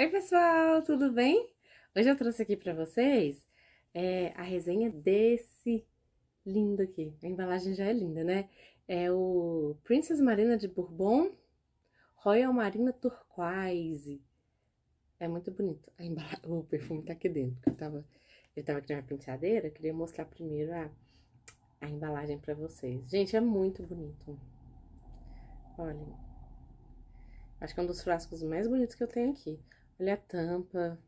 Oi, pessoal, tudo bem? Hoje eu trouxe aqui para vocês é, a resenha desse lindo aqui. A embalagem já é linda, né? É o Princess Marina de Bourbon Royal Marina Turquoise. É muito bonito. O perfume tá aqui dentro. Eu tava, eu tava aqui na penteadeira, eu queria mostrar primeiro a, a embalagem para vocês. Gente, é muito bonito. Olhem. Acho que é um dos frascos mais bonitos que eu tenho aqui. Olha a é tampa.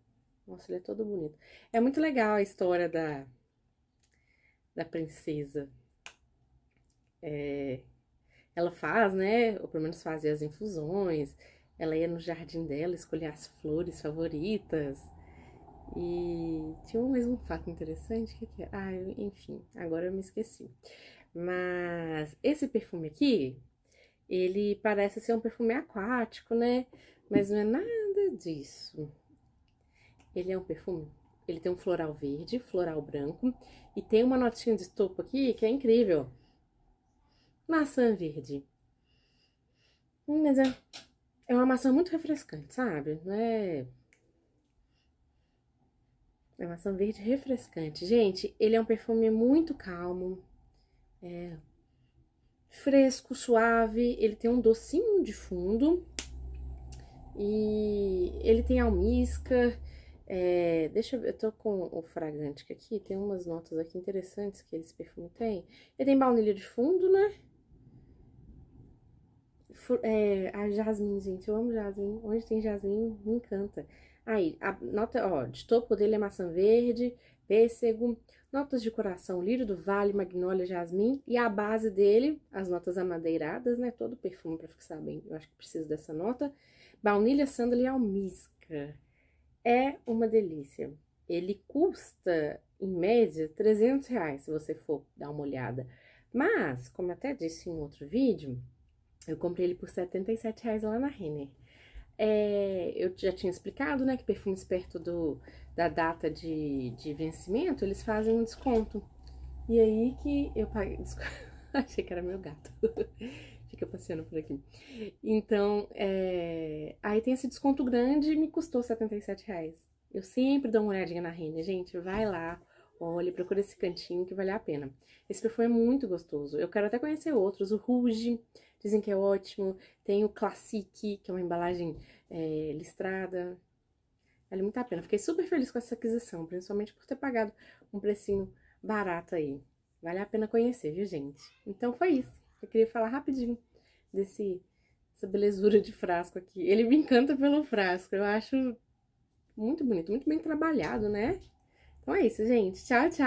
Nossa, ele é todo bonito. É muito legal a história da, da princesa. É, ela faz, né? Ou pelo menos fazia as infusões. Ela ia no jardim dela escolher as flores favoritas. E tinha mais um fato interessante. que, que é? Ah, enfim, agora eu me esqueci. Mas esse perfume aqui, ele parece ser um perfume aquático, né? Mas não é nada disso. Ele é um perfume, ele tem um floral verde, floral branco e tem uma notinha de topo aqui que é incrível. Maçã verde. Mas é, é uma maçã muito refrescante, sabe? Não é... É maçã verde refrescante. Gente, ele é um perfume muito calmo, é fresco, suave, ele tem um docinho de fundo e ele tem almisca. É, deixa eu ver, eu tô com o fragante aqui, tem umas notas aqui interessantes que esse perfume tem. Ele tem baunilha de fundo, né? É, a jasmim, gente, eu amo jasmin. Onde tem jasmin, me encanta. Aí, a nota, ó, de topo dele é maçã verde, pêssego, notas de coração, lírio do vale, magnólia, jasmim e a base dele, as notas amadeiradas, né? Todo perfume para fixar bem, eu acho que preciso dessa nota. Baunilha, sândalo e almíscar. É uma delícia. Ele custa, em média, 300 reais, se você for dar uma olhada. Mas, como eu até disse em outro vídeo, eu comprei ele por 77 reais lá na Renner. É, eu já tinha explicado, né, que perfumes perto do, da data de, de vencimento, eles fazem um desconto. E aí que eu paguei. Achei que era meu gato. Fica passeando por aqui. Então, é, aí tem esse desconto grande e me custou 77 reais. Eu sempre dou uma olhadinha na renda, gente. Vai lá, Olha, procura esse cantinho que vale a pena. Esse perfume é muito gostoso. Eu quero até conhecer outros. O Rouge, dizem que é ótimo. Tem o Classique, que é uma embalagem é, listrada. Vale muito a pena. Fiquei super feliz com essa aquisição, principalmente por ter pagado um precinho barato aí. Vale a pena conhecer, viu, gente? Então foi isso. Eu queria falar rapidinho desse essa belezura de frasco aqui. Ele me encanta pelo frasco. Eu acho muito bonito, muito bem trabalhado, né? Então é isso, gente. Tchau, tchau.